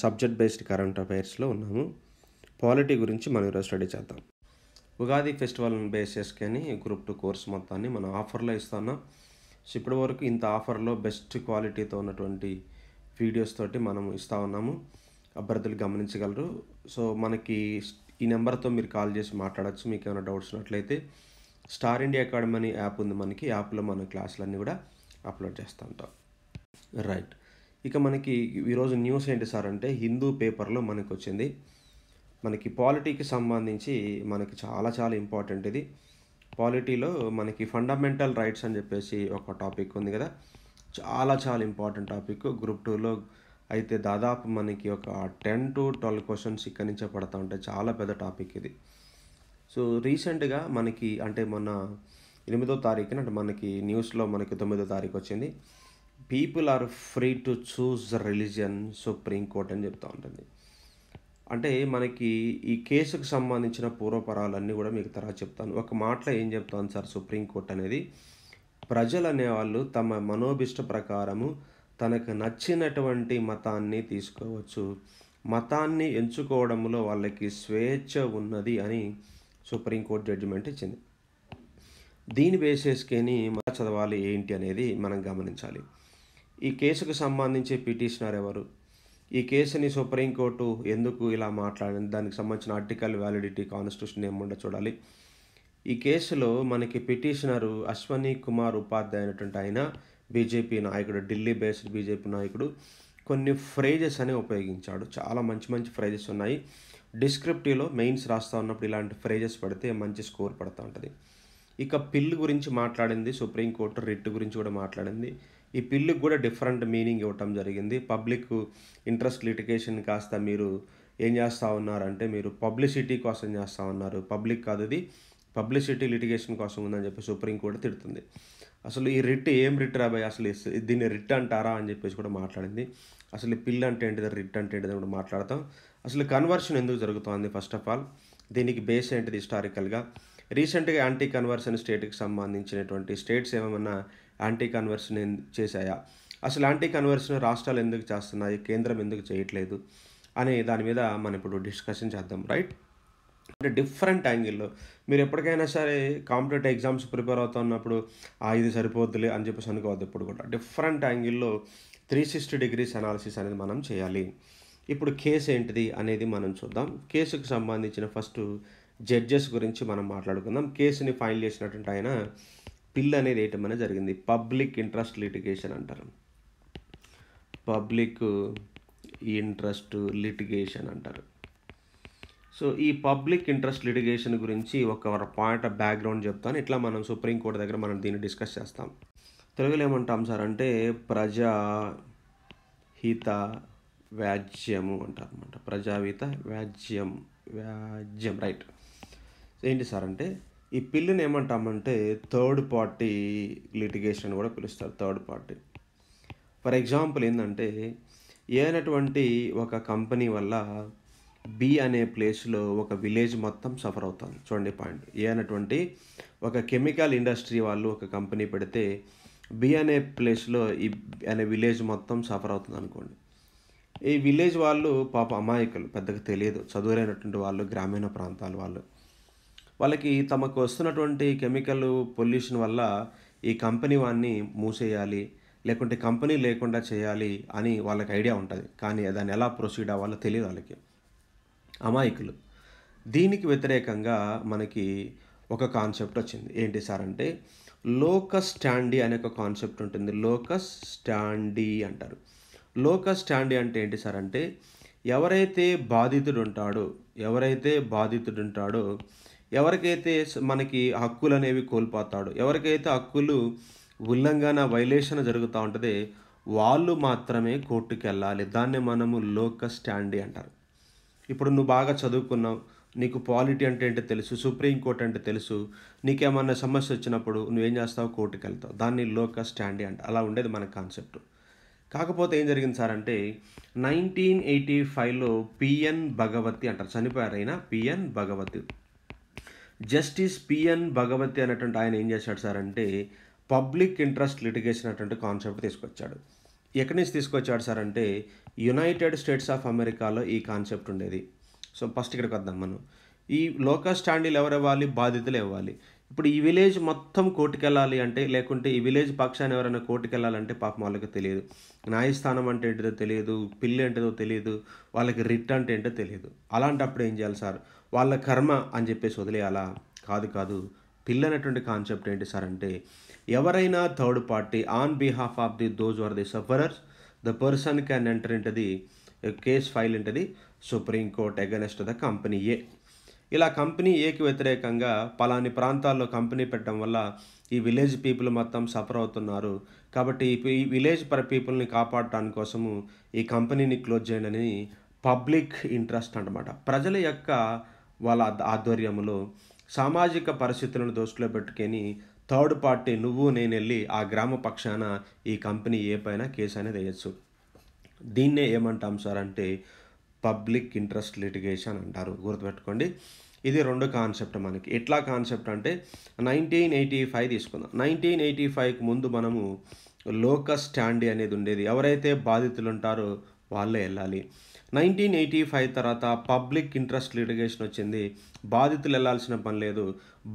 subject based current అఫైర్స్లో ఉన్నాము polity గురించి మనం ఈరోజు స్టడీ చేద్దాం ఉగాది ఫెస్టివల్ని బేస్ చేసుకొని గ్రూప్ టూ కోర్స్ మొత్తాన్ని మనం ఆఫర్లో ఇస్తున్నాం సో ఇప్పటి వరకు ఇంత ఆఫర్లో బెస్ట్ క్వాలిటీతో ఉన్నటువంటి వీడియోస్ తోటి మనం ఇస్తూ ఉన్నాము అభ్యర్థులు గమనించగలరు సో మనకి ఈ నెంబర్తో మీరు కాల్ చేసి మాట్లాడచ్చు మీకు ఏమైనా డౌట్స్ ఉన్నట్లయితే స్టార్ ఇండియా అకాడమీ యాప్ ఉంది మనకి యాప్లో మన క్లాసులన్నీ కూడా అప్లోడ్ చేస్తూ ఉంటాం రైట్ ఇక మనకి ఈరోజు న్యూస్ ఏంటి సార్ అంటే హిందూ పేపర్లో మనకు వచ్చింది మనకి పాలిటీకి సంబంధించి మనకి చాలా చాలా ఇంపార్టెంట్ ఇది పాలిటీలో మనకి ఫండమెంటల్ రైట్స్ అని చెప్పేసి ఒక టాపిక్ ఉంది కదా చాలా చాలా ఇంపార్టెంట్ టాపిక్ గ్రూప్ టూలో అయితే దాదాపు మనకి ఒక టెన్ టు ట్వెల్వ్ క్వశ్చన్స్ ఇక్కడి నుంచే పడతా ఉంటాయి చాలా పెద్ద టాపిక్ ఇది సో రీసెంట్గా మనకి అంటే మొన్న ఎనిమిదో తారీఖున అంటే మనకి న్యూస్లో మనకి తొమ్మిదో తారీఖు వచ్చింది people are free to choose religion supreme court అని చెప్తూ ఉంటుంది అంటే మనకి ఈ కేసుకు సంబంధించిన పూర్వపరాలన్నీ కూడా మీకు తర్వాత చెప్తాను ఒక మాటలో ఏం చెప్తాను సార్ సుప్రీంకోర్టు అనేది ప్రజలు అనేవాళ్ళు తమ మనోభిష్ట ప్రకారము తనకు నచ్చినటువంటి మతాన్ని తీసుకోవచ్చు మతాన్ని ఎంచుకోవడంలో వాళ్ళకి స్వేచ్ఛ ఉన్నది అని సుప్రీంకోర్టు జడ్జిమెంట్ ఇచ్చింది దీని మత చదవాలి ఏంటి అనేది మనం గమనించాలి ఈ కేసుకు సంబంధించి పిటిషనర్ ఎవరు ఈ కేసుని సుప్రీంకోర్టు ఎందుకు ఇలా మాట్లాడింది దానికి సంబంధించిన ఆర్టికల్ వ్యాలిడిటీ కాన్స్టిట్యూషన్ ఏముండ చూడాలి ఈ కేసులో మనకి పిటిషనరు అశ్వని కుమార్ ఉపాధ్యాయ అయినటువంటి ఆయన బీజేపీ నాయకుడు ఢిల్లీ బేస్డ్ బీజేపీ నాయకుడు కొన్ని ఫ్రేజెస్ అని ఉపయోగించాడు చాలా మంచి మంచి ఫ్రేజెస్ ఉన్నాయి డిస్క్రిప్టివ్లో మెయిన్స్ రాస్తూ ఉన్నప్పుడు ఇలాంటి ఫ్రేజెస్ పడితే మంచి స్కోర్ పడుతూ ఉంటుంది ఇక పిల్లు గురించి మాట్లాడింది సుప్రీంకోర్టు రిట్ గురించి కూడా మాట్లాడింది ఈ పిల్లుకి కూడా డిఫరెంట్ మీనింగ్ ఇవ్వటం జరిగింది పబ్లిక్ ఇంట్రెస్ట్ లిటికేషన్ కాస్త మీరు ఏం చేస్తూ ఉన్నారంటే మీరు పబ్లిసిటీ కోసం చేస్తూ ఉన్నారు పబ్లిక్ కాదు ఇది పబ్లిసిటీ లిటిగేషన్ కోసం ఉందని చెప్పి సుప్రీంకోర్టు తిడుతుంది అసలు ఈ రిట్ ఏం రిట్ రాబాయ్ అసలు దీన్ని రిట్ అంటారా అని చెప్పేసి కూడా మాట్లాడింది అసలు పిల్లు అంటే ఏంటిది రిట్ అంటే ఏంటిది కూడా మాట్లాడతాం అసలు కన్వర్షన్ ఎందుకు జరుగుతుంది ఫస్ట్ ఆఫ్ ఆల్ దీనికి బేస్ ఏంటిది హిస్టారికల్గా రీసెంట్గా యాంటీ కన్వర్షన్ స్టేట్కి సంబంధించినటువంటి స్టేట్స్ ఏమైనా యాంటీ కన్వర్షన్ చేశాయా అసలు యాంటీ కన్వర్షన్ రాష్ట్రాలు ఎందుకు చేస్తున్నాయి కేంద్రం ఎందుకు చేయట్లేదు అనే దాని మీద మనం ఇప్పుడు డిస్కషన్ చేద్దాం రైట్ అంటే డిఫరెంట్ యాంగిల్లో మీరు ఎప్పటికైనా సరే కాంపిటేటివ్ ఎగ్జామ్స్ ప్రిపేర్ అవుతున్నప్పుడు ఆ ఇది సరిపోద్దులే అని చెప్పేసి అనుకోవద్దు ఇప్పుడు కూడా డిఫరెంట్ యాంగిల్లో త్రీ సిక్స్టీ డిగ్రీస్ అనాలిసిస్ అనేది మనం చేయాలి ఇప్పుడు కేసు ఏంటిది అనేది మనం చూద్దాం కేసుకు సంబంధించిన ఫస్ట్ జడ్జెస్ గురించి మనం మాట్లాడుకుందాం కేసుని ఫైల్ చేసినటువంటి ఆయన పిల్ అనేది వేయటం జరిగింది పబ్లిక్ ఇంట్రెస్ట్ లిటిగేషన్ అంటారు పబ్లిక్ ఇంట్రెస్ట్ లిటిగేషన్ అంటారు సో ఈ పబ్లిక్ ఇంట్రెస్ట్ లిటిగేషన్ గురించి ఒక పాయింట్ ఆఫ్ బ్యాక్గ్రౌండ్ చెప్తాను ఇట్లా మనం సుప్రీంకోర్టు దగ్గర మనం దీన్ని డిస్కస్ చేస్తాం తెలుగులో ఏమంటాం సార్ అంటే ప్రజా హిత వ్యాజ్యము అంటారు అనమాట ప్రజాహిత వ్యాజ్యం వ్యాజ్యం రైట్ ఏంటి సార్ అంటే ఈ పిల్లుని ఏమంటామంటే థర్డ్ పార్టీ లిటిగేషన్ కూడా పిలుస్తారు థర్డ్ పార్టీ ఫర్ ఎగ్జాంపుల్ ఏంటంటే ఏ అనేటువంటి ఒక కంపెనీ వల్ల బి అనే ప్లేస్లో ఒక విలేజ్ మొత్తం సఫర్ అవుతుంది చూడండి పాయింట్ ఏ అనేటువంటి ఒక కెమికల్ ఇండస్ట్రీ వాళ్ళు ఒక కంపెనీ పెడితే బి అనే ప్లేస్లో ఈ అనే విలేజ్ మొత్తం సఫర్ అవుతుంది అనుకోండి ఈ విలేజ్ వాళ్ళు పాప అమాయకులు పెద్దగా తెలియదు చదువులైనటువంటి వాళ్ళు గ్రామీణ ప్రాంతాల వాళ్ళు వాళ్ళకి తమకు వస్తున్నటువంటి కెమికల్ పొల్యూషన్ వల్ల ఈ కంపెనీ వాడిని మూసేయాలి లేకుంటే కంపెనీ లేకుండా చేయాలి అని వాళ్ళకి ఐడియా ఉంటుంది కానీ దాన్ని ఎలా ప్రొసీడ్ అవ్వాలో తెలియదు వాళ్ళకి అమాయకులు దీనికి వ్యతిరేకంగా మనకి ఒక కాన్సెప్ట్ వచ్చింది ఏంటి సార్ అంటే లోకస్ స్టాండీ అనే ఒక కాన్సెప్ట్ ఉంటుంది లోకస్ స్టాండీ అంటారు లోకస్ స్టాండీ అంటే ఏంటి సార్ అంటే ఎవరైతే బాధితుడు ఉంటాడో ఎవరైతే బాధితుడు ఉంటాడో ఎవరికైతే మనకి హక్కులు అనేవి కోల్పోతాడో ఎవరికైతే హక్కులు ఉల్లంఘన వైలేషన్ జరుగుతూ ఉంటుంది వాళ్ళు మాత్రమే కోర్టుకి వెళ్ళాలి దాన్ని మనము లోక స్టాండి అంటారు ఇప్పుడు నువ్వు బాగా చదువుకున్నావు నీకు పాలిటీ అంటే ఏంటో తెలుసు సుప్రీంకోర్టు అంటే తెలుసు నీకేమన్నా సమస్య వచ్చినప్పుడు నువ్వేం చేస్తావు కోర్టుకి వెళ్తావు దాన్ని లోక స్టాండి అంట అలా ఉండేది మన కాన్సెప్ట్ కాకపోతే ఏం జరిగింది సార్ అంటే నైన్టీన్ ఎయిటీ ఫైవ్లో పిఎన్ భగవతి అంటారు చనిపోయారు అయినా PN Bhagwati justice PN Bhagwati అనేటువంటి ఆయన ఏం చేశాడు సార్ అంటే పబ్లిక్ ఇంట్రెస్ట్ లిటిగేషన్ అనేటువంటి కాన్సెప్ట్ తీసుకొచ్చాడు ఎక్కడి నుంచి తీసుకొచ్చాడు సార్ అంటే యునైటెడ్ స్టేట్స్ ఆఫ్ అమెరికాలో ఈ కాన్సెప్ట్ ఉండేది సో ఫస్ట్ ఇక్కడికి వద్దాం మనం ఈ లోకల్ స్టాండీలు ఎవరు ఇవ్వాలి బాధ్యతలు ఇవ్వాలి ఇప్పుడు ఈ విలేజ్ మొత్తం కోర్టుకెళ్ళాలి అంటే లేకుంటే ఈ విలేజ్ పక్షాన్ని ఎవరైనా కోర్టుకెళ్ళాలంటే పాపం వాళ్ళకి తెలియదు న్యాయస్థానం అంటే ఏంటిదో తెలియదు పిల్లి ఏంటిదో తెలియదు వాళ్ళకి రిట్ అంటే ఏంటో తెలియదు అలాంటప్పుడు ఏం చేయాలి సార్ వాళ్ళ కర్మ అని చెప్పేసి వదిలేయాలా కాదు కాదు పిల్ అనేటువంటి కాన్సెప్ట్ ఏంటి సార్ అంటే ఎవరైనా third party on behalf of the those are the sufferers the person can enter into the case file into the supreme court against the కంపెనీయే ఇలా కంపెనీ ఏకి వ్యతిరేకంగా పలాని ప్రాంతాల్లో కంపెనీ పెట్టడం వల్ల ఈ విలేజ్ పీపుల్ మొత్తం సఫర్ అవుతున్నారు కాబట్టి ఈ విలేజ్ పర్ పీపుల్ని కాపాడటాని కోసము ఈ కంపెనీని క్లోజ్ చేయడని పబ్లిక్ ఇంట్రెస్ట్ అనమాట ప్రజల యొక్క వాళ్ళ ఆధ్వర్యంలో సామాజిక పరిస్థితులను దృష్టిలో పెట్టుకొని థర్డ్ పార్టీ నువ్వు నేను వెళ్ళి ఆ గ్రామ పక్షాన ఈ కంపెనీ ఏ పైన కేసు అనేది వేయచ్చు దీన్నే ఏమంటాం సార్ అంటే పబ్లిక్ ఇంట్రెస్ట్ లిటిగేషన్ అంటారు గుర్తుపెట్టుకోండి ఇది రెండు కాన్సెప్ట్ మనకి ఎట్లా కాన్సెప్ట్ అంటే నైన్టీన్ ఎయిటీ ఫైవ్ తీసుకుందాం నైన్టీన్ ఎయిటీ ఫైవ్కి ముందు మనము లోకస్ స్టాండీ అనేది ఉండేది ఎవరైతే బాధితులు ఉంటారో వాళ్ళే వెళ్ళాలి నైన్టీన్ ఎయిటీ ఫైవ్ తర్వాత పబ్లిక్ ఇంట్రెస్ట్ లిటిగేషన్ వచ్చింది బాధితులు వెళ్లాల్సిన పని లేదు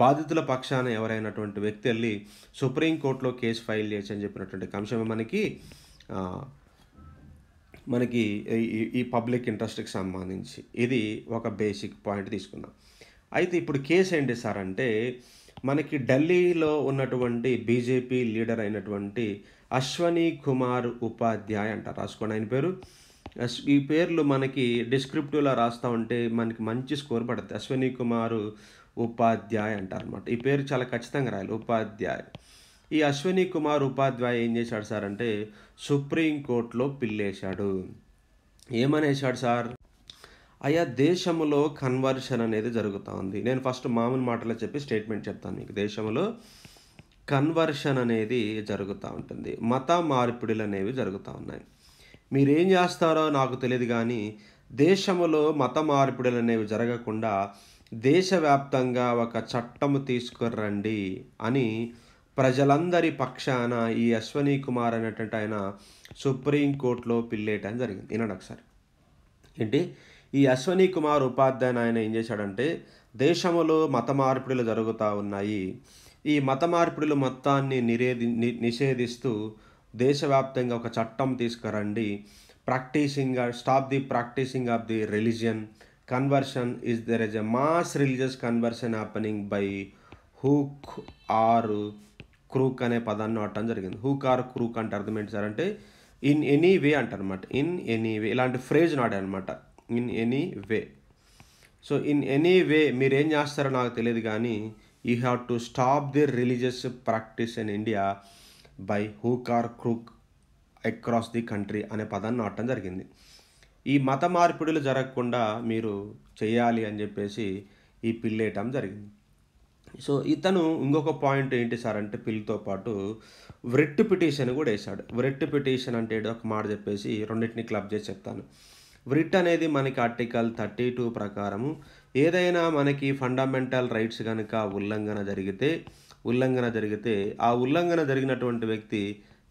బాధితుల పక్షాన ఎవరైనటువంటి వ్యక్తి వెళ్ళి సుప్రీంకోర్టులో కేసు ఫైల్ చేయొచ్చు అని చెప్పినటువంటి కంశమే మనకి మనకి ఈ పబ్లిక్ ఇంట్రెస్ట్కి సంబంధించి ఇది ఒక బేసిక్ పాయింట్ తీసుకుందాం అయితే ఇప్పుడు కేసు ఏంటి సార్ అంటే మనకి ఢిల్లీలో ఉన్నటువంటి బీజేపీ లీడర్ అయినటువంటి అశ్వని కుమార్ ఉపాధ్యాయ్ అంటారు రాసుకోండి ఆయన పేరు ఈ పేర్లు మనకి డిస్క్రిప్టివ్లో రాస్తూ ఉంటే మనకి మంచి స్కోర్ పడుతుంది అశ్వనీ కుమార్ ఉపాధ్యాయ్ అంటారు అనమాట ఈ పేరు చాలా ఖచ్చితంగా రాయాలి ఉపాధ్యాయ ఈ అశ్విని కుమార్ ఉపాధ్యాయ ఏం చేశాడు సార్ అంటే సుప్రీంకోర్టులో పిల్లేశాడు ఏమనేశాడు సార్ అయ్యా దేశంలో కన్వర్షన్ అనేది జరుగుతూ ఉంది నేను ఫస్ట్ మామూలు మాటలో చెప్పి స్టేట్మెంట్ చెప్తాను మీకు దేశంలో కన్వర్షన్ అనేది జరుగుతూ ఉంటుంది మత మార్పిడులు అనేవి జరుగుతూ ఉన్నాయి మీరేం చేస్తారో నాకు తెలియదు కానీ దేశంలో మత మార్పిడులు అనేవి జరగకుండా దేశవ్యాప్తంగా ఒక చట్టము తీసుకురండి అని ప్రజలందరి పక్షాన ఈ అశ్వనీ కుమార్ అనేటువంటి ఆయన సుప్రీంకోర్టులో పిల్లేయటం జరిగింది వినండి ఒకసారి ఏంటి ఈ అశ్వనీ కుమార్ ఉపాధ్యాయుని ఆయన ఏం చేశాడంటే దేశంలో మత మార్పిడులు జరుగుతూ ఉన్నాయి ఈ మత మార్పిడులు మొత్తాన్ని నిరేధి నిషేధిస్తూ దేశవ్యాప్తంగా ఒక చట్టం తీసుకురండి practising stop the practising of the religion conversion is there is a mass religious conversion happening by hook or crook అనే పదాన్ని వాడటం జరిగింది హూక్ ఆర్ క్రూక్ అంటే అర్థం ఏంటి సార్ అంటే ఇన్ ఎనీ వే అంటారనమాట ఇన్ ఎనీ వే ఇలాంటి ఫ్రేజ్ అనమాట in any way so in any way మీరేం చేస్తారో నాకు తెలియదు కానీ you have to stop the religious practice in India by hook or crook across the country అనే పదాన్ని నాటం జరిగింది ఈ మత మార్పిడులు జరగకుండా మీరు చేయాలి అని చెప్పేసి ఈ పిల్లేయటం జరిగింది సో ఇతను ఇంకొక పాయింట్ ఏంటి సార్ అంటే పిల్లతో పాటు వ్రెట్ పిటిషన్ కూడా వేశాడు వ్రెట్ పిటిషన్ అంటే ఒక మాట చెప్పేసి రెండింటిని క్లబ్ చేసి చెప్తాను వ్రిట్ అనేది మనకి ఆర్టికల్ థర్టీ టూ ప్రకారము ఏదైనా మనకి ఫండమెంటల్ రైట్స్ కనుక ఉల్లంఘన జరిగితే ఉల్లంఘన జరిగితే ఆ ఉల్లంఘన జరిగినటువంటి వ్యక్తి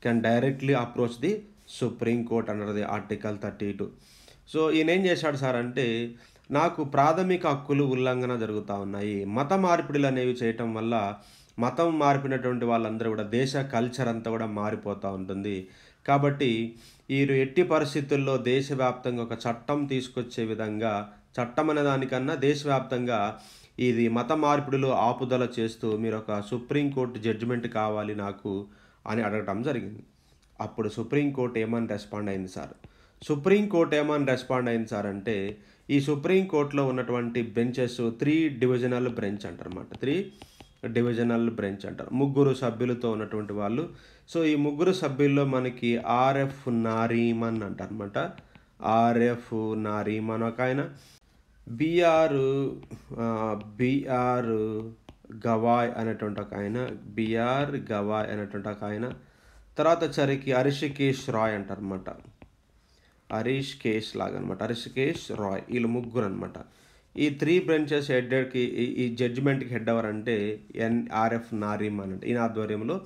can directly approach the supreme court అన్నది ఆర్టికల్ థర్టీ టూ సో ఈయన ఏం చేశాడు సార్ అంటే నాకు ప్రాథమిక హక్కులు ఉల్లంఘన జరుగుతూ ఉన్నాయి మత మార్పిడులు అనేవి చేయటం వల్ల మతం మారిపోయినటువంటి వాళ్ళందరూ కూడా దేశ కల్చర్ అంతా కూడా మారిపోతూ ఉంటుంది కాబట్టి వీరు ఎట్టి పరిస్థితుల్లో దేశవ్యాప్తంగా ఒక చట్టం తీసుకొచ్చే విధంగా చట్టం అనే దానికన్నా దేశవ్యాప్తంగా ఇది మత మార్పిడులు ఆపుదల చేస్తూ మీరు ఒక సుప్రీంకోర్టు జడ్జిమెంట్ కావాలి నాకు అని అడగటం జరిగింది అప్పుడు సుప్రీంకోర్టు ఏమని రెస్పాండ్ అయింది సార్ సుప్రీంకోర్టు ఏమని రెస్పాండ్ అయింది సార్ అంటే ఈ సుప్రీంకోర్టులో ఉన్నటువంటి బెంచెస్ త్రీ డివిజనల్ బెంచ్ అంటారన్నమాట త్రీ డివిజనల్ బ్రెంచ్ అంటారు ముగ్గురు సభ్యులతో ఉన్నటువంటి వాళ్ళు సో ఈ ముగ్గురు సభ్యుల్లో మనకి ఆర్ఎఫ్ నారీమన్ అంటారనమాట ఆర్ఎఫ్ నారీమన్ ఒక ఆయన బిఆర్ బిఆర్ గవాయ్ అనేటువంటి ఒక ఆయన బిఆర్ గవాయ్ అనేటువంటి ఒక ఆయన తర్వాత వచ్చరికి హరిషికేష్ రాయ్ అనమాట హరీష్ కేష్ లాగా అనమాట హరీష్ కేష్ రాయ్ వీళ్ళు ముగ్గురు అనమాట ఈ త్రీ బ్రాంచెస్ హెడ్కి ఈ జడ్జిమెంట్కి హెడ్ ఎవరంటే ఎన్ఆర్ఎఫ్ నారీమ్ అనంట ఈయన ఆధ్వర్యంలో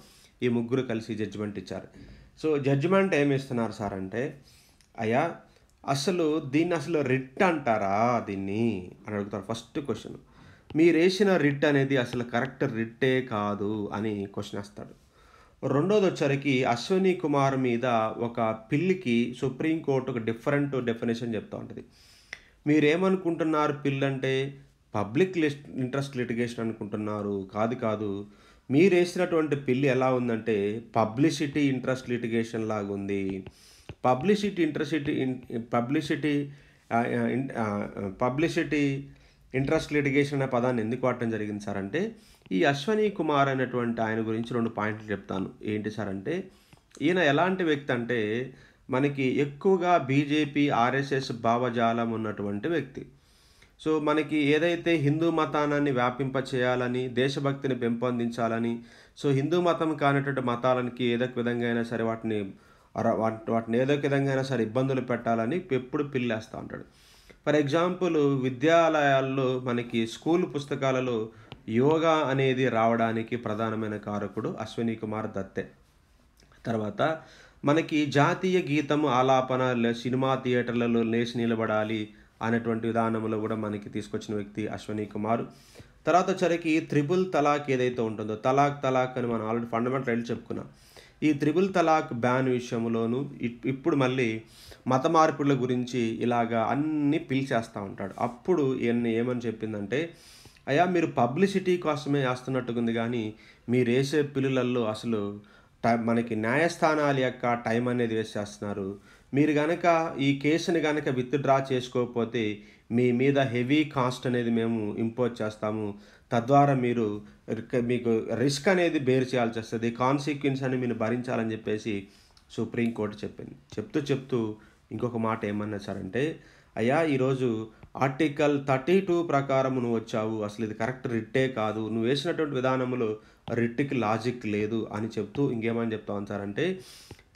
ఈ ముగ్గురు కలిసి జడ్జిమెంట్ ఇచ్చారు సో జడ్జిమెంట్ ఏమి ఇస్తున్నారు సార్ అంటే అయ్యా అసలు దీన్ని అసలు రిట్ అంటారా దీన్ని అని అడుగుతారు ఫస్ట్ క్వశ్చన్ మీరు వేసిన రిట్ అనేది అసలు కరెక్ట్ రిట్టే కాదు అని క్వశ్చన్ వేస్తాడు రెండోది వచ్చరికి అశ్విని కుమార్ మీద ఒక పిల్లికి సుప్రీంకోర్టు ఒక డిఫరెంట్ డెఫినేషన్ చెప్తూ ఉంటుంది మీరేమనుకుంటున్నారు పిల్లంటే అంటే పబ్లిక్ లిస్ట్ ఇంట్రెస్ట్ లిటిగేషన్ అనుకుంటున్నారు కాదు కాదు మీరు వేసినటువంటి పిల్లి ఎలా ఉందంటే పబ్లిసిటీ ఇంట్రెస్ట్ లిటిగేషన్ లాగా ఉంది publicity interest publicity publicity interest litigation అనే పదాన్ని ఎందుకు వాడటం జరిగింది సార్ అంటే ఈ అశ్వనీ కుమార్ అనేటువంటి ఆయన గురించి రెండు పాయింట్లు చెప్తాను ఏంటి సార్ అంటే ఈయన ఎలాంటి వ్యక్తి అంటే మనకి ఎక్కువగా బీజేపీ ఆర్ఎస్ఎస్ భావజాలం ఉన్నటువంటి వ్యక్తి సో మనకి ఏదైతే హిందూ మతానాన్ని వ్యాపింప చేయాలని దేశభక్తిని పెంపొందించాలని సో హిందూ మతం కానటువంటి మతాలకి ఏదో విధంగా అయినా సరే వాటిని వాటిని ఏదో విధంగా అయినా సరే ఇబ్బందులు పెట్టాలని ఎప్పుడు పిల్లేస్తూ ఉంటాడు ఫర్ ఎగ్జాంపుల్ విద్యాలయాల్లో మనకి స్కూల్ పుస్తకాలలో యోగా అనేది రావడానికి ప్రధానమైన కారకుడు అశ్విని కుమార్ దత్తే తర్వాత మనకి జాతీయ గీతము ఆలాపన సినిమా థియేటర్లలో లేచి నిలబడాలి అనేటువంటి విధానంలో కూడా మనకి తీసుకొచ్చిన వ్యక్తి అశ్విని కుమార్ తర్వాత వచ్చరికి త్రిబుల్ తలాక్ ఏదైతే ఉంటుందో తలాక్ తలాక్ అని మనం ఆల్రెడీ ఫండమెంటల్ రైట్ చెప్పుకున్నాం ఈ త్రిబుల్ తలాక్ బ్యాన్ విషయంలోనూ ఇప్పుడు మళ్ళీ మత మార్పుల గురించి ఇలాగా అన్నీ పిలిచేస్తూ ఉంటాడు అప్పుడు ఈయన్ని ఏమని చెప్పిందంటే అయా మీరు పబ్లిసిటీ కోసమే వేస్తున్నట్టుకుంది కానీ మీరు వేసే అసలు అసలు మనకి న్యాయస్థానాల యొక్క టైం అనేది వేసేస్తున్నారు మీరు గనక ఈ కేసుని గనక విత్డ్రా చేసుకోకపోతే మీ మీద హెవీ కాస్ట్ అనేది మేము ఇంపోజ్ చేస్తాము తద్వారా మీరు మీకు రిస్క్ అనేది బేర్ చేయాల్సి వస్తుంది కాన్సిక్వెన్స్ అని మీరు భరించాలని చెప్పేసి సుప్రీంకోర్టు చెప్పింది చెప్తూ చెప్తూ ఇంకొక మాట ఏమన్నా అంటే అయ్యా ఈరోజు ఆర్టికల్ థర్టీ టూ ప్రకారం నువ్వు వచ్చావు అసలు ఇది కరెక్ట్ రిట్టే కాదు నువ్వు వేసినటువంటి విధానంలో రిట్కి లాజిక్ లేదు అని చెప్తూ ఇంకేమని చెప్తా అంటే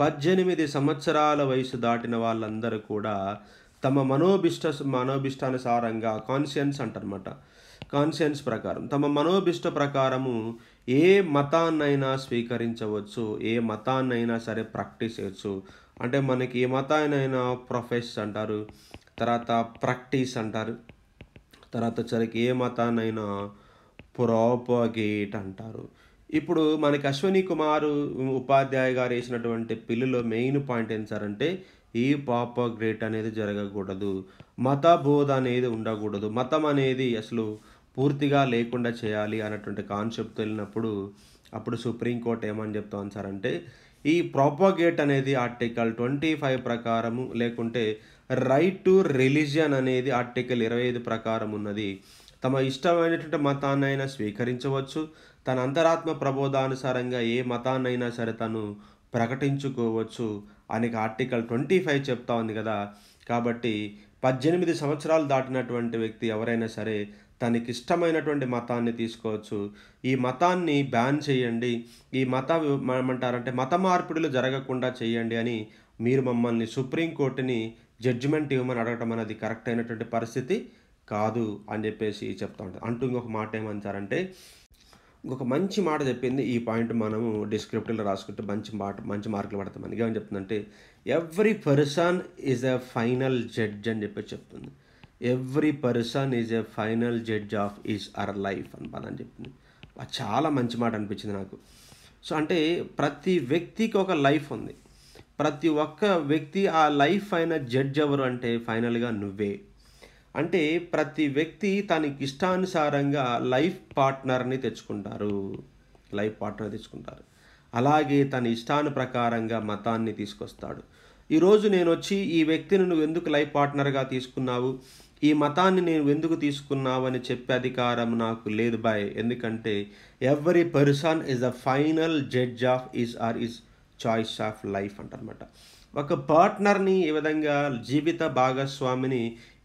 పద్దెనిమిది సంవత్సరాల వయసు దాటిన వాళ్ళందరూ కూడా తమ మనోభిష్ట మనోభిష్టానుసారంగా కాన్షియన్స్ అంటారనమాట కాన్షియన్స్ ప్రకారం తమ మనోభిష్ట ప్రకారము ఏ మతాన్నైనా స్వీకరించవచ్చు ఏ మతాన్నైనా సరే ప్రాక్టీస్ చేయొచ్చు అంటే మనకి ఏ మతాన్నైనా ప్రొఫెస్ అంటారు తర్వాత ప్రాక్టీస్ అంటారు తర్వాత వచ్చరికి ఏ మతానైనా ప్రోపగేట్ అంటారు ఇప్పుడు మనకి అశ్విని కుమారు ఉపాధ్యాయ గారు వేసినటువంటి పిల్లలో మెయిన్ పాయింట్ ఏం సార్ అంటే ఈ పాపగ్రేట్ అనేది జరగకూడదు మత బోధ అనేది ఉండకూడదు మతం అనేది అసలు పూర్తిగా లేకుండా చేయాలి అన్నటువంటి కాన్సెప్ట్ వెళ్ళినప్పుడు అప్పుడు సుప్రీంకోర్టు ఏమని చెప్తాను సార్ అంటే ఈ ప్రాపగేట్ అనేది ఆర్టికల్ ట్వంటీ ఫైవ్ ప్రకారము లేకుంటే రైట్ టు రిలీజియన్ అనేది ఆర్టికల్ ఇరవై ఐదు ప్రకారం ఉన్నది తమ ఇష్టమైనటువంటి మతాన్నైనా స్వీకరించవచ్చు తన అంతరాత్మ ప్రబోధానుసారంగా ఏ మతాన్నైనా సరే తను ప్రకటించుకోవచ్చు అని ఆర్టికల్ ట్వంటీ ఫైవ్ చెప్తా ఉంది కదా కాబట్టి పద్దెనిమిది సంవత్సరాలు దాటినటువంటి వ్యక్తి ఎవరైనా సరే తనకి ఇష్టమైనటువంటి మతాన్ని తీసుకోవచ్చు ఈ మతాన్ని బ్యాన్ చేయండి ఈ మత ఏమంటారంటే మత మార్పిడులు జరగకుండా చేయండి అని మీరు మమ్మల్ని సుప్రీంకోర్టుని జడ్జిమెంట్ ఇవ్వమని అడగటం అనేది కరెక్ట్ అయినటువంటి పరిస్థితి కాదు అని చెప్పేసి చెప్తా ఉంటుంది అంటూ ఇంకొక మాట ఏమంటారంటే ఇంకొక మంచి మాట చెప్పింది ఈ పాయింట్ మనము డిస్క్రిప్టివ్లో రాసుకుంటే మంచి మాట మంచి మార్కులు పడతాం అందుకే ఏమని చెప్తుందంటే every person is a final judge అని చెప్పి చెప్తుంది every person is a final judge of his her life అని చెప్పింది చెప్తుంది చాలా మంచి మాట అనిపించింది నాకు సో అంటే ప్రతి వ్యక్తికి ఒక లైఫ్ ఉంది ప్రతి ఒక్క వ్యక్తి ఆ లైఫ్ అయిన జడ్జ్ ఎవరు అంటే ఫైనల్గా నువ్వే అంటే ప్రతి వ్యక్తి తనకి ఇష్టానుసారంగా లైఫ్ పార్ట్నర్ని తెచ్చుకుంటారు లైఫ్ పార్ట్నర్ తెచ్చుకుంటారు అలాగే తన ఇష్టాను ప్రకారంగా మతాన్ని తీసుకొస్తాడు ఈరోజు నేను వచ్చి ఈ వ్యక్తిని నువ్వు ఎందుకు లైఫ్ పార్ట్నర్గా తీసుకున్నావు ఈ మతాన్ని నేను ఎందుకు తీసుకున్నావు అని చెప్పే అధికారం నాకు లేదు బాయ్ ఎందుకంటే every person is the final judge of his or his choice of life అంటారనమాట ఒక పార్ట్నర్ని ఏ విధంగా జీవిత భాగస్వామిని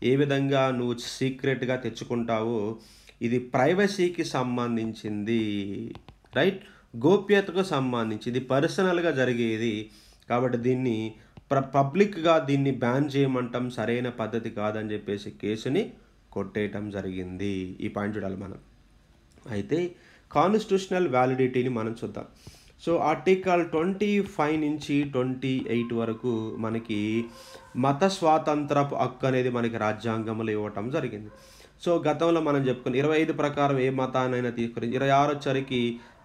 ఏ విధంగా నువ్వు సీక్రెట్గా తెచ్చుకుంటావో ఇది ప్రైవసీకి సంబంధించింది రైట్ గోప్యతకు సంబంధించి ఇది పర్సనల్గా జరిగేది కాబట్టి దీన్ని ప్ర పబ్లిక్గా దీన్ని బ్యాన్ చేయమంటాం సరైన పద్ధతి కాదని చెప్పేసి కేసుని కొట్టేయటం జరిగింది ఈ పాయింట్ చూడాలి మనం అయితే కాన్స్టిట్యూషనల్ వ్యాలిడిటీని మనం చూద్దాం సో ఆర్టికల్ ట్వంటీ ఫైవ్ నుంచి ట్వంటీ ఎయిట్ వరకు మనకి మత స్వాతంత్రపు హక్కు అనేది మనకి రాజ్యాంగంలో ఇవ్వటం జరిగింది సో గతంలో మనం చెప్పుకుని ఇరవై ఐదు ప్రకారం ఏ మతాన్నైనా తీసుకుని ఇరవై ఆరో చరికి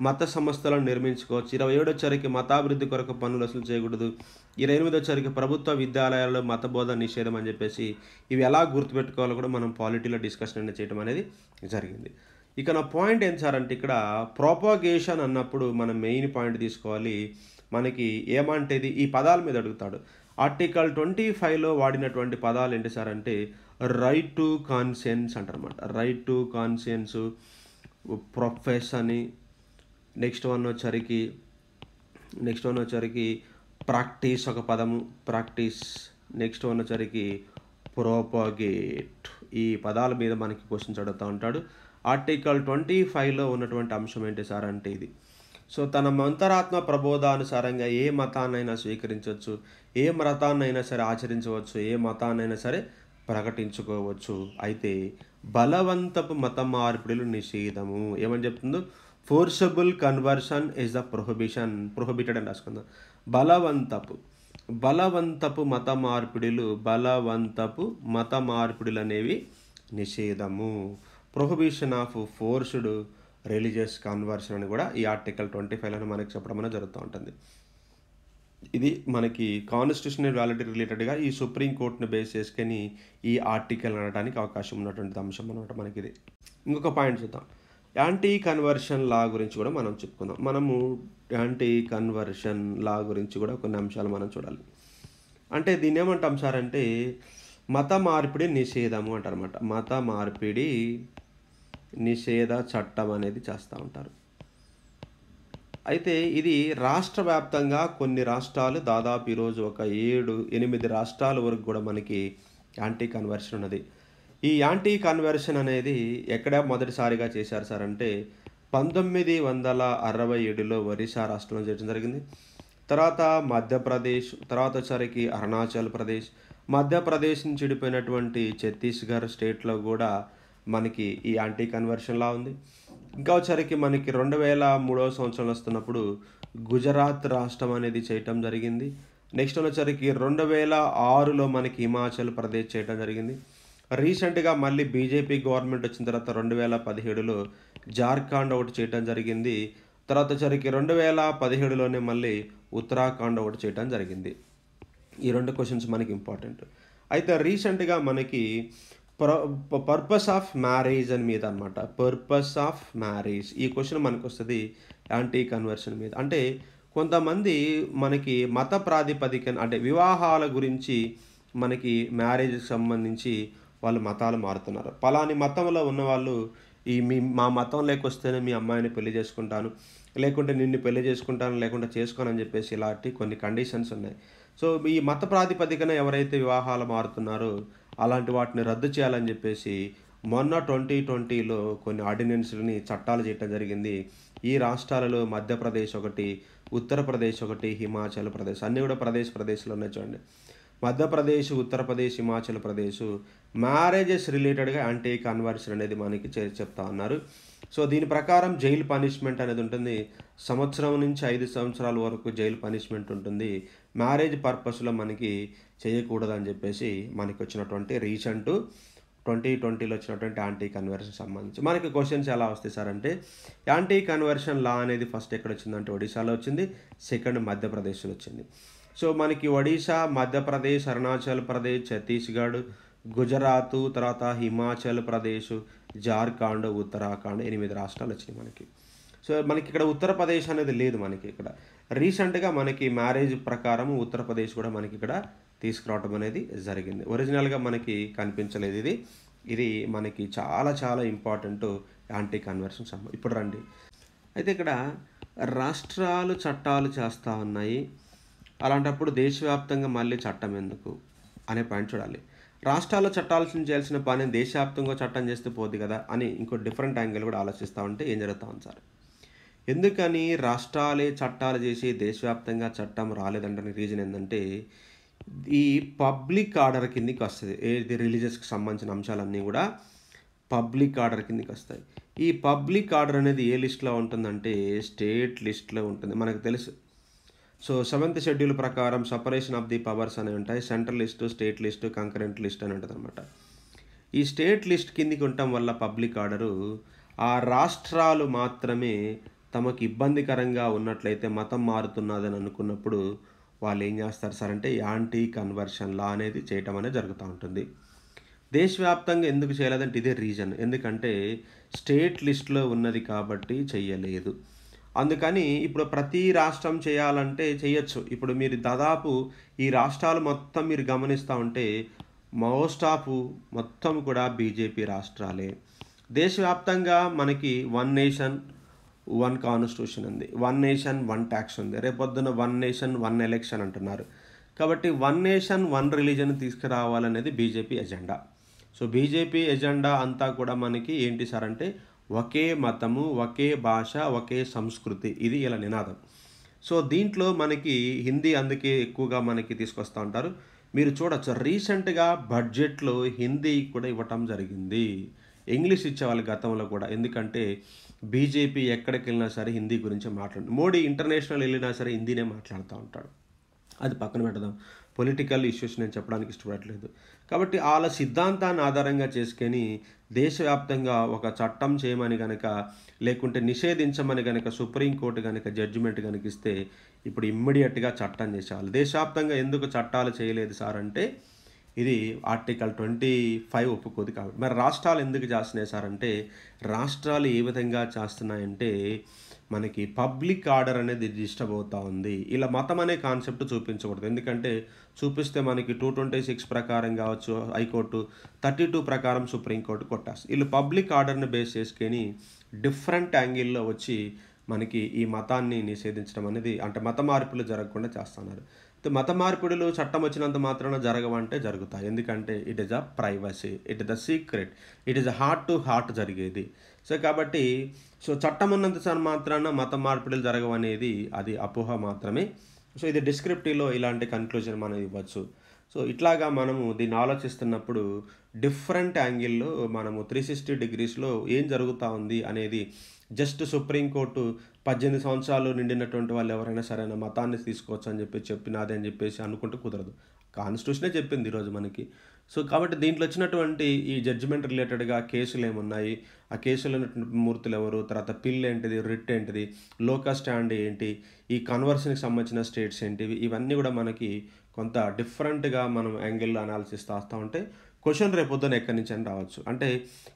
మత సంస్థలను నిర్మించుకోవచ్చు ఇరవై ఏడో చరికి మతాభివృద్ధి కొరకు పనులు వసూలు చేయకూడదు ఇరవై ఎనిమిదో చరికి ప్రభుత్వ విద్యాలయాల్లో మతబోధ నిషేధం అని చెప్పేసి ఇవి ఎలా గుర్తుపెట్టుకోవాలో కూడా మనం పాలిటీలో డిస్కషన్ అనేది చేయడం అనేది జరిగింది ఇక నా పాయింట్ ఏం సార్ అంటే ఇక్కడ ప్రోపాగేషన్ అన్నప్పుడు మనం మెయిన్ పాయింట్ తీసుకోవాలి మనకి ఏమంటేది ఈ పదాల మీద అడుగుతాడు ఆర్టికల్ ట్వంటీ ఫైవ్లో వాడినటువంటి పదాలు ఏంటి సార్ అంటే రైట్ టు కాన్షియన్స్ అంటారనమాట రైట్ టు కాన్షియన్స్ ప్రొఫెస్ అని నెక్స్ట్ వన్ వచ్చరికి నెక్స్ట్ వన్ వచ్చరికి ప్రాక్టీస్ ఒక పదము ప్రాక్టీస్ నెక్స్ట్ వన్ వచ్చరికి ప్రోపగేట్ ఈ పదాల మీద మనకి క్వశ్చన్స్ అడుగుతూ ఉంటాడు ఆర్టికల్ ట్వంటీ ఫైవ్లో ఉన్నటువంటి అంశం ఏంటి సార్ అంటే ఇది సో తన మంతరాత్మ ప్రబోధానుసారంగా ఏ మతాన్నైనా స్వీకరించవచ్చు ఏ మతాన్నైనా సరే ఆచరించవచ్చు ఏ మతాన్నైనా సరే ప్రకటించుకోవచ్చు అయితే బలవంతపు మత మార్పిడులు నిషేధము ఏమని చెప్తుందో forcible conversion is the prohibition prohibited అని రాసుకుందాం బలవంతపు బలవంతపు మత మార్పిడులు బలవంతపు మత మార్పిడులు అనేవి నిషేధము prohibition of forced religious conversion అని కూడా ఈ ఆర్టికల్ ట్వంటీ ఫైవ్లను మనకి చెప్పడం అనేది జరుగుతూ ఉంటుంది ఇది మనకి కాన్స్టిట్యూషన్ వ్యాలిటీ రిలేటెడ్గా ఈ సుప్రీంకోర్టును బేస్ చేసుకొని ఈ ఆర్టికల్ అనడానికి అవకాశం ఉన్నటువంటి అంశం అనమాట మనకి ఇది ఇంకొక పాయింట్ చూద్దాం యాంటీ కన్వర్షన్ లా గురించి కూడా మనం చెప్పుకుందాం మనము యాంటీ కన్వర్షన్ లా గురించి కూడా కొన్ని అంశాలు మనం చూడాలి అంటే దీన్ని ఏమంటాం సార్ అంటే మత మార్పిడి నిషేధము అంటారన్నమాట మత మార్పిడి నిషేధ చట్టం అనేది చేస్తూ ఉంటారు అయితే ఇది రాష్ట్ర వ్యాప్తంగా కొన్ని రాష్ట్రాలు దాదాపు ఈరోజు ఒక ఏడు ఎనిమిది రాష్ట్రాల వరకు కూడా మనకి యాంటీ కన్వర్షన్ ఉన్నది ఈ యాంటీ కన్వర్షన్ అనేది ఎక్కడ మొదటిసారిగా చేశారు సార్ అంటే పంతొమ్మిది వందల అరవై ఏడులో ఒరిస్సా రాష్ట్రంలో చేయడం జరిగింది తర్వాత మధ్యప్రదేశ్ తర్వాత వచ్చరికి అరుణాచల్ ప్రదేశ్ మధ్యప్రదేశ్ నుంచి చెడిపోయినటువంటి ఛత్తీస్గఢ్ స్టేట్లో కూడా మనకి ఈ యాంటీ కన్వర్షన్లా ఉంది ఇంకా వచ్చరికి మనకి రెండు వేల మూడవ సంవత్సరంలో వస్తున్నప్పుడు గుజరాత్ రాష్ట్రం అనేది చేయటం జరిగింది నెక్స్ట్ వచ్చరికి రెండు వేల ఆరులో మనకి హిమాచల్ ప్రదేశ్ చేయటం జరిగింది రీసెంట్గా మళ్ళీ బీజేపీ గవర్నమెంట్ వచ్చిన తర్వాత రెండు వేల పదిహేడులో జార్ఖండ్ ఒకటి చేయడం జరిగింది తర్వాత జరిగి రెండు వేల పదిహేడులోనే మళ్ళీ ఉత్తరాఖండ్ ఒకటి చేయడం జరిగింది ఈ రెండు క్వశ్చన్స్ మనకి ఇంపార్టెంట్ అయితే రీసెంట్గా మనకి పర్పస్ ఆఫ్ మ్యారేజ్ అని మీద అనమాట పర్పస్ ఆఫ్ మ్యారేజ్ ఈ క్వశ్చన్ మనకు వస్తుంది యాంటీ కన్వర్షన్ మీద అంటే కొంతమంది మనకి మత ప్రాతిపదికన అంటే వివాహాల గురించి మనకి మ్యారేజ్కి సంబంధించి వాళ్ళు మతాలు మారుతున్నారు పలాని మతంలో ఉన్నవాళ్ళు ఈ మీ మా మతం లేకొస్తేనే మీ అమ్మాయిని పెళ్లి చేసుకుంటాను లేకుంటే నిన్ను పెళ్లి చేసుకుంటాను లేకుంటే చేసుకోనని చెప్పేసి ఇలాంటి కొన్ని కండిషన్స్ ఉన్నాయి సో ఈ మత ప్రాతిపదికన ఎవరైతే వివాహాలు మారుతున్నారో అలాంటి వాటిని రద్దు చేయాలని చెప్పేసి మొన్న ట్వంటీ ట్వంటీలో కొన్ని ఆర్డినెన్స్లని చట్టాలు చేయటం జరిగింది ఈ రాష్ట్రాలలో మధ్యప్రదేశ్ ఒకటి ఉత్తరప్రదేశ్ ఒకటి హిమాచల్ ప్రదేశ్ అన్నీ కూడా ప్రదేశ్ ప్రదేశ్లో ఉన్నాయి చూడండి మధ్యప్రదేశ్ ఉత్తరప్రదేశ్ హిమాచల్ ప్రదేశ్ మ్యారేజెస్ రిలేటెడ్గా యాంటీ కన్వర్షన్ అనేది మనకి చెప్తా ఉన్నారు సో దీని ప్రకారం జైలు పనిష్మెంట్ అనేది ఉంటుంది సంవత్సరం నుంచి ఐదు సంవత్సరాల వరకు జైలు పనిష్మెంట్ ఉంటుంది మ్యారేజ్ పర్పస్లో మనకి చేయకూడదని చెప్పేసి మనకి వచ్చినటువంటి రీసెంట్ ట్వంటీ ట్వంటీలో వచ్చినటువంటి యాంటీ కన్వర్షన్ సంబంధించి మనకి క్వశ్చన్స్ ఎలా వస్తాయి సార్ అంటే యాంటీ కన్వర్షన్ లా అనేది ఫస్ట్ ఎక్కడ వచ్చిందంటే ఒడిశాలో వచ్చింది సెకండ్ మధ్యప్రదేశ్లో వచ్చింది సో మనకి ఒడిశా మధ్యప్రదేశ్ అరుణాచల్ ప్రదేశ్ ఛత్తీస్గఢ్ గుజరాత్ తర్వాత హిమాచల్ ప్రదేశ్ జార్ఖండ్ ఉత్తరాఖండ్ ఎనిమిది రాష్ట్రాలు వచ్చినాయి మనకి సో మనకి ఇక్కడ ఉత్తరప్రదేశ్ అనేది లేదు మనకి ఇక్కడ రీసెంట్గా మనకి మ్యారేజ్ ప్రకారం ఉత్తరప్రదేశ్ కూడా మనకి ఇక్కడ తీసుకురావడం అనేది జరిగింది ఒరిజినల్గా మనకి కనిపించలేదు ఇది ఇది మనకి చాలా చాలా ఇంపార్టెంట్ యాంటీ కన్వర్షన్ ఇప్పుడు రండి అయితే ఇక్కడ రాష్ట్రాలు చట్టాలు చేస్తూ ఉన్నాయి అలాంటప్పుడు దేశవ్యాప్తంగా మళ్ళీ చట్టం ఎందుకు అనే పాయింట్ చూడాలి రాష్ట్రాల్లో చట్టాలు చేయాల్సిన పని దేశవ్యాప్తంగా చట్టం చేస్తే పోదు కదా అని ఇంకో డిఫరెంట్ యాంగిల్ కూడా ఆలోచిస్తూ ఉంటే ఏం జరుగుతూ ఉంది సార్ ఎందుకని రాష్ట్రాలే చట్టాలు చేసి దేశవ్యాప్తంగా చట్టం రాలేదంటే రీజన్ ఏంటంటే ఈ పబ్లిక్ ఆర్డర్ కిందకి వస్తుంది ఏది రిలీజియస్కి సంబంధించిన అంశాలన్నీ కూడా పబ్లిక్ ఆర్డర్ కిందకి వస్తాయి ఈ పబ్లిక్ ఆర్డర్ అనేది ఏ లిస్ట్లో ఉంటుందంటే స్టేట్ లిస్ట్లో ఉంటుంది మనకు తెలుసు సో సెవెంత్ షెడ్యూల్ ప్రకారం సపరేషన్ ఆఫ్ ది పవర్స్ అనేవి ఉంటాయి central list state list concurrent list అని ఉంటుంది అనమాట ఈ స్టేట్ లిస్ట్ కిందికి ఉండటం వల్ల పబ్లిక్ ఆర్డరు ఆ రాష్ట్రాలు మాత్రమే తమకు ఇబ్బందికరంగా ఉన్నట్లయితే మతం మారుతున్నదని అనుకున్నప్పుడు వాళ్ళు ఏం చేస్తారు సార్ అంటే యాంటీ కన్వర్షన్ లా అనేది చేయటం అనేది జరుగుతూ ఉంటుంది దేశవ్యాప్తంగా ఎందుకు చేయలేదంటే ఇదే రీజన్ ఎందుకంటే స్టేట్ లిస్ట్లో ఉన్నది కాబట్టి చేయలేదు అందుకని ఇప్పుడు ప్రతి రాష్ట్రం చేయాలంటే చేయొచ్చు ఇప్పుడు మీరు దాదాపు ఈ రాష్ట్రాలు మొత్తం మీరు గమనిస్తూ ఉంటే మోస్ట్ ఆఫ్ మొత్తం కూడా బీజేపీ రాష్ట్రాలే దేశవ్యాప్తంగా మనకి వన్ నేషన్ వన్ కాన్స్టిట్యూషన్ ఉంది వన్ నేషన్ వన్ ట్యాక్స్ ఉంది రేపొద్దున వన్ నేషన్ వన్ ఎలక్షన్ అంటున్నారు కాబట్టి వన్ నేషన్ వన్ రిలీజన్ తీసుకురావాలనేది BJP agenda so BJP agenda అంతా కూడా మనకి ఏంటి సార్ అంటే ఒకే మతము ఒకే భాష ఒకే సంస్కృతి ఇది ఇలా నినాదం సో దీంట్లో మనకి హిందీ అందుకే ఎక్కువగా మనకి తీసుకొస్తూ ఉంటారు మీరు చూడొచ్చు రీసెంట్గా బడ్జెట్లో హిందీ కూడా ఇవ్వటం జరిగింది ఇంగ్లీష్ ఇచ్చేవాళ్ళు గతంలో కూడా ఎందుకంటే బీజేపీ ఎక్కడికి వెళ్ళినా సరే హిందీ గురించి మాట్లాడు మోడీ ఇంటర్నేషనల్ వెళ్ళినా సరే హిందీనే మాట్లాడుతూ ఉంటాడు అది పక్కన పెడదాం పొలిటికల్ ఇష్యూస్ నేను చెప్పడానికి ఇష్టపడట్లేదు కాబట్టి వాళ్ళ సిద్ధాంతాన్ని ఆధారంగా చేసుకొని దేశవ్యాప్తంగా ఒక చట్టం చేయమని కనుక లేకుంటే నిషేధించమని కనుక సుప్రీంకోర్టు కనుక జడ్జిమెంట్ కనుక ఇస్తే ఇప్పుడు ఇమ్మీడియట్గా చట్టం చేసేవాళ్ళు దేశవ్యాప్తంగా ఎందుకు చట్టాలు చేయలేదు సార్ అంటే ఇది ఆర్టికల్ ట్వంటీ ఫైవ్ ఒప్పుకోదు కాబట్టి మరి రాష్ట్రాలు ఎందుకు చేస్తున్నాయి సార్ అంటే రాష్ట్రాలు ఏ విధంగా చేస్తున్నాయంటే మనకి పబ్లిక్ ఆర్డర్ అనేది డిస్టర్బ్ అవుతూ ఉంది ఇలా మతం అనే కాన్సెప్ట్ చూపించకూడదు ఎందుకంటే చూపిస్తే మనకి టూ ట్వంటీ సిక్స్ ప్రకారం కావచ్చు హైకోర్టు థర్టీ టూ ప్రకారం సుప్రీంకోర్టు కొట్టాస్ వీళ్ళు పబ్లిక్ ఆర్డర్ని బేస్ చేసుకొని డిఫరెంట్ యాంగిల్లో వచ్చి మనకి ఈ మతాన్ని నిషేధించడం అనేది అంటే మత మార్పులు జరగకుండా చేస్తున్నారు మత మార్పిడులు చట్టం వచ్చినంత మాత్రాన జరగవంటే జరుగుతాయి ఎందుకంటే it is a privacy it is a secret it is a heart to heart జరిగేది సో కాబట్టి సో చట్టం ఉన్నంత సార్ మాత్రాన మత మార్పిడులు జరగవనేది అది అపోహ మాత్రమే సో ఇది డిస్క్రిప్టివ్లో ఇలాంటి కన్క్లూజన్ మనం ఇవ్వచ్చు సో ఇట్లాగా మనము దీన్ని ఆలోచిస్తున్నప్పుడు డిఫరెంట్ యాంగిల్లో మనము త్రీ సిక్స్టీ డిగ్రీస్లో ఏం జరుగుతూ ఉంది అనేది జస్ట్ సుప్రీంకోర్టు పద్దెనిమిది సంవత్సరాలు నిండినటువంటి వాళ్ళు ఎవరైనా సరైన మతాన్ని తీసుకోవచ్చు అని చెప్పి చెప్పినది అని చెప్పేసి అనుకుంటే కుదరదు కాన్స్టిట్యూషనే చెప్పింది ఈరోజు మనకి సో కాబట్టి దీంట్లో వచ్చినటువంటి ఈ జడ్జిమెంట్ రిలేటెడ్గా కేసులు ఏమున్నాయి ఆ కేసులు ఉన్నటువంటి మూర్తులు ఎవరు తర్వాత పిల్ ఏంటిది రిట్ ఏంటిది లోకా స్టాండ్ ఏంటి ఈ కన్వర్షన్కి సంబంధించిన స్టేట్స్ ఏంటివి ఇవన్నీ కూడా మనకి కొంత డిఫరెంట్గా మనం యాంగిల్లో అనాలిసిస్ చేస్తూ ఉంటే క్వశ్చన్ రేపు రేపొద్దున ఎక్కడి నుంచి అని రావచ్చు అంటే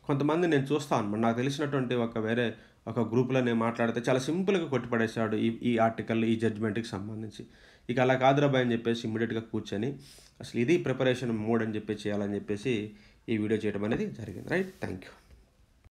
కొంతమంది నేను చూస్తాను అనమాట నాకు తెలిసినటువంటి ఒక వేరే ఒక గ్రూప్లో నేను మాట్లాడితే చాలా సింపుల్గా కొట్టిపడేశాడు ఈ ఈ ఆర్టికల్ ఈ జడ్జ్మెంట్కి సంబంధించి ఇక అలా కాదురాబాయ్ అని చెప్పేసి ఇమ్మీడియట్గా కూర్చొని అసలు ఇది ప్రిపరేషన్ మోడ్ అని చెప్పి చేయాలని చెప్పేసి ఈ వీడియో చేయడం అనేది జరిగింది రైట్ థ్యాంక్ యూ